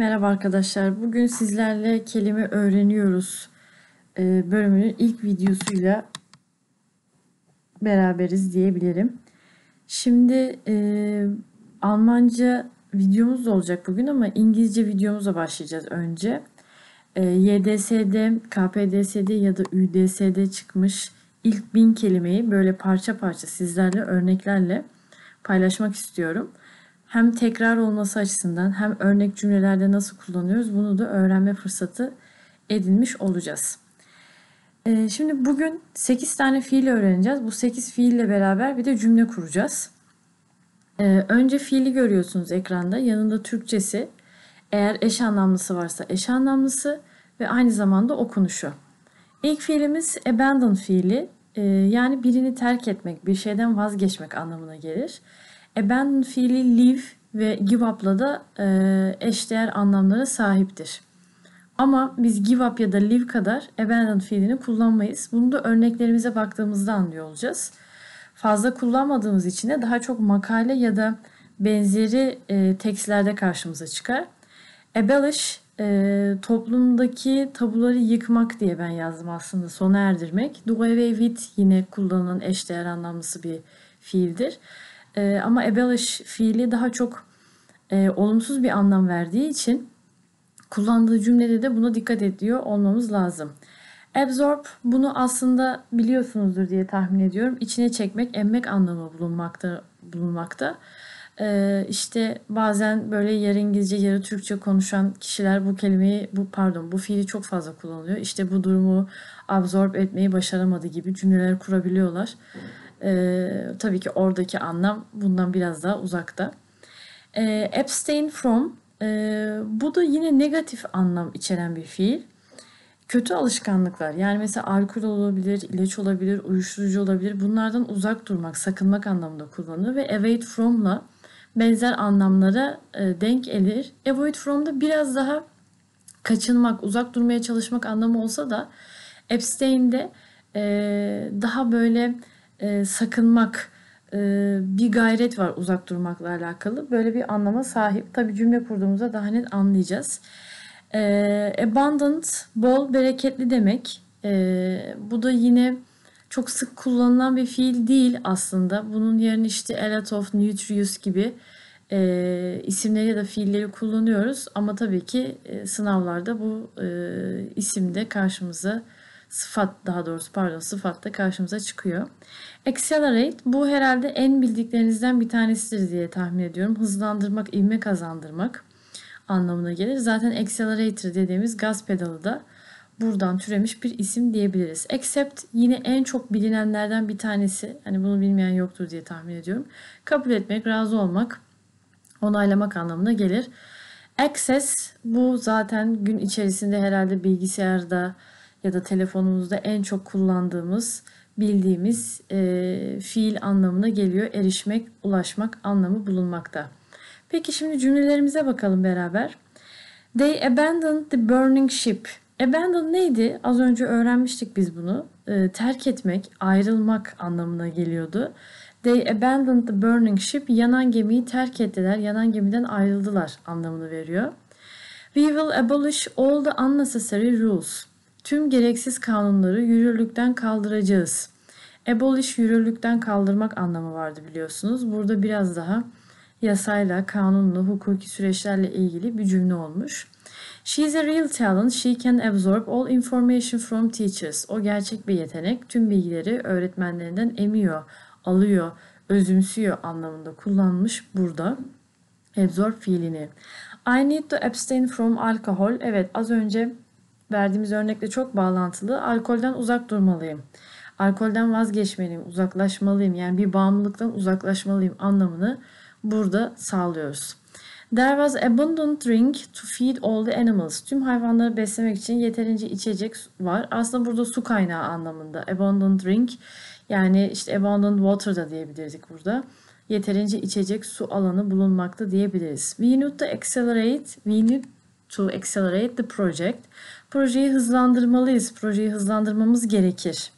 Merhaba arkadaşlar. Bugün sizlerle kelime öğreniyoruz e, bölümünün ilk videosuyla beraberiz diyebilirim. Şimdi e, Almanca videomuz da olacak bugün ama İngilizce videomuza başlayacağız önce. YDS'de, KPDS'de ya da ÜDS'de çıkmış ilk bin kelimeyi böyle parça parça sizlerle örneklerle paylaşmak istiyorum hem tekrar olması açısından hem örnek cümlelerde nasıl kullanıyoruz bunu da öğrenme fırsatı edinmiş olacağız. Ee, şimdi bugün 8 tane fiil öğreneceğiz. Bu 8 fiille beraber bir de cümle kuracağız. Ee, önce fiili görüyorsunuz ekranda. Yanında Türkçesi, eğer eş anlamlısı varsa eş anlamlısı ve aynı zamanda okunuşu. İlk fiilimiz abandon fiili. Ee, yani birini terk etmek, bir şeyden vazgeçmek anlamına gelir. Abandon e, fiili leave ve give up'la da e, eşdeğer anlamlara sahiptir. Ama biz give up ya da leave kadar abandon fiilini kullanmayız. Bunu da örneklerimize baktığımızda anlıyor olacağız. Fazla kullanmadığımız için de daha çok makale ya da benzeri e, tekstlerde karşımıza çıkar. Abolish e, toplumdaki tabuları yıkmak diye ben yazdım aslında sona erdirmek. Do away with yine kullanılan eşdeğer anlamlısı bir fiildir. E, ama abolish fiili daha çok e, olumsuz bir anlam verdiği için kullandığı cümlede de buna dikkat ediyor olmamız lazım. Absorb bunu aslında biliyorsunuzdur diye tahmin ediyorum. İçine çekmek, emmek anlamı bulunmakta. bulunmakta. Ee, işte bazen böyle yarı İngilizce yarı Türkçe konuşan kişiler bu kelimeyi bu pardon bu fiili çok fazla kullanıyor. İşte bu durumu absorb etmeyi başaramadı gibi cümleler kurabiliyorlar. E, tabii ki oradaki anlam bundan biraz daha uzakta. E, ee, abstain from e, bu da yine negatif anlam içeren bir fiil. Kötü alışkanlıklar yani mesela alkol olabilir, ilaç olabilir, uyuşturucu olabilir. Bunlardan uzak durmak, sakınmak anlamında kullanılır ve evade from'la benzer anlamlara e, denk gelir. Avoid from'da biraz daha kaçınmak, uzak durmaya çalışmak anlamı olsa da abstain'de e, daha böyle e, sakınmak e, bir gayret var uzak durmakla alakalı. Böyle bir anlama sahip. Tabii cümle kurduğumuzda daha net anlayacağız. E, abundant, bol, bereketli demek. E, bu da yine çok sık kullanılan bir fiil değil aslında. Bunun yerine işte a lot of, nutrious gibi e, isimleri ya da fiilleri kullanıyoruz. Ama tabii ki e, sınavlarda bu e, isim de karşımıza çıkıyor sıfat daha doğrusu pardon sıfat da karşımıza çıkıyor. Accelerate bu herhalde en bildiklerinizden bir tanesidir diye tahmin ediyorum. Hızlandırmak, ivme kazandırmak anlamına gelir. Zaten accelerator dediğimiz gaz pedalı da buradan türemiş bir isim diyebiliriz. Except yine en çok bilinenlerden bir tanesi. Hani bunu bilmeyen yoktur diye tahmin ediyorum. Kabul etmek, razı olmak, onaylamak anlamına gelir. Access bu zaten gün içerisinde herhalde bilgisayarda ya da telefonumuzda en çok kullandığımız, bildiğimiz e, fiil anlamına geliyor. Erişmek, ulaşmak anlamı bulunmakta. Peki şimdi cümlelerimize bakalım beraber. They abandoned the burning ship. Abandon neydi? Az önce öğrenmiştik biz bunu. E, terk etmek, ayrılmak anlamına geliyordu. They abandoned the burning ship. Yanan gemiyi terk ettiler. Yanan gemiden ayrıldılar anlamını veriyor. We will abolish all the unnecessary rules. Tüm gereksiz kanunları yürürlükten kaldıracağız. Abolish yürürlükten kaldırmak anlamı vardı biliyorsunuz. Burada biraz daha yasayla, kanunla, hukuki süreçlerle ilgili bir cümle olmuş. She is a real talent. She can absorb all information from teachers. O gerçek bir yetenek. Tüm bilgileri öğretmenlerinden emiyor, alıyor, özümsüyor anlamında kullanmış burada. Absorb fiilini. I need to abstain from alcohol. Evet az önce verdiğimiz örnekle çok bağlantılı. Alkolden uzak durmalıyım. Alkolden vazgeçmeliyim, uzaklaşmalıyım. Yani bir bağımlılıktan uzaklaşmalıyım anlamını burada sağlıyoruz. There was abundant drink to feed all the animals. Tüm hayvanları beslemek için yeterince içecek var. Aslında burada su kaynağı anlamında. Abundant drink yani işte abundant water da diyebilirdik burada. Yeterince içecek su alanı bulunmakta diyebiliriz. We need to accelerate. We need to accelerate the project. Projeyi hızlandırmalıyız, projeyi hızlandırmamız gerekir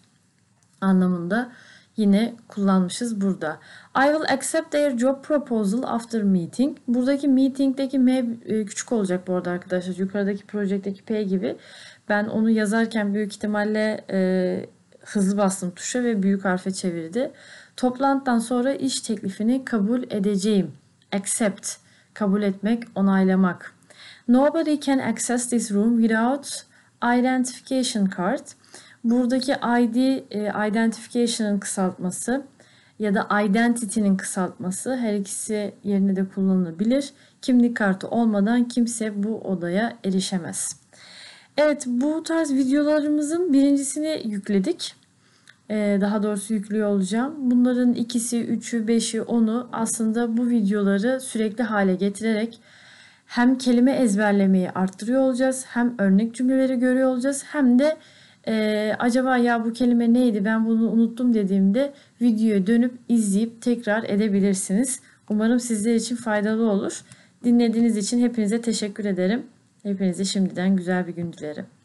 anlamında yine kullanmışız burada. I will accept their job proposal after meeting. Buradaki meetingdeki M e, küçük olacak bu arada arkadaşlar. Yukarıdaki projekteki P gibi. Ben onu yazarken büyük ihtimalle e, hızlı bastım tuşa ve büyük harfe çevirdi. Toplantıdan sonra iş teklifini kabul edeceğim. Accept, kabul etmek, onaylamak. Nobody can access this room without identification card. Buradaki ID, e, identification'ın kısaltması ya da identity'nin kısaltması her ikisi yerine de kullanılabilir. Kimlik kartı olmadan kimse bu odaya erişemez. Evet bu tarz videolarımızın birincisini yükledik. E, daha doğrusu yüklüyor olacağım. Bunların ikisi, üçü, beşi, onu aslında bu videoları sürekli hale getirerek hem kelime ezberlemeyi arttırıyor olacağız, hem örnek cümleleri görüyor olacağız, hem de e, acaba ya bu kelime neydi ben bunu unuttum dediğimde videoya dönüp izleyip tekrar edebilirsiniz. Umarım sizler için faydalı olur. Dinlediğiniz için hepinize teşekkür ederim. Hepinize şimdiden güzel bir gün dilerim.